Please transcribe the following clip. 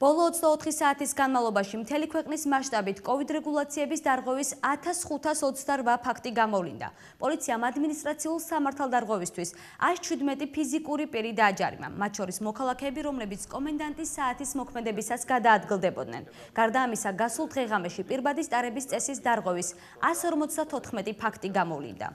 ბოლო 24 საათის განმავლობაში მთელი ქვეყნის მასშტაბით COVID რეგულაციების დარღვის 1528 ფაქტი გამოვლინდა. პოლიციამ ადმინისტრაციულ სამართალ დარღვისთვის 117 ფიზიკური პირი დააჯარიმა, მათ შორის მოქალაქეები, რომლებიც კომენდანტის საათის მოქმედებისას გადაადგილდებოდნენ. გარდა ამისა, გასულ დღეღამეში პირბადის წარების წესის დარღვის 154 ფაქტი გამოვლინდა.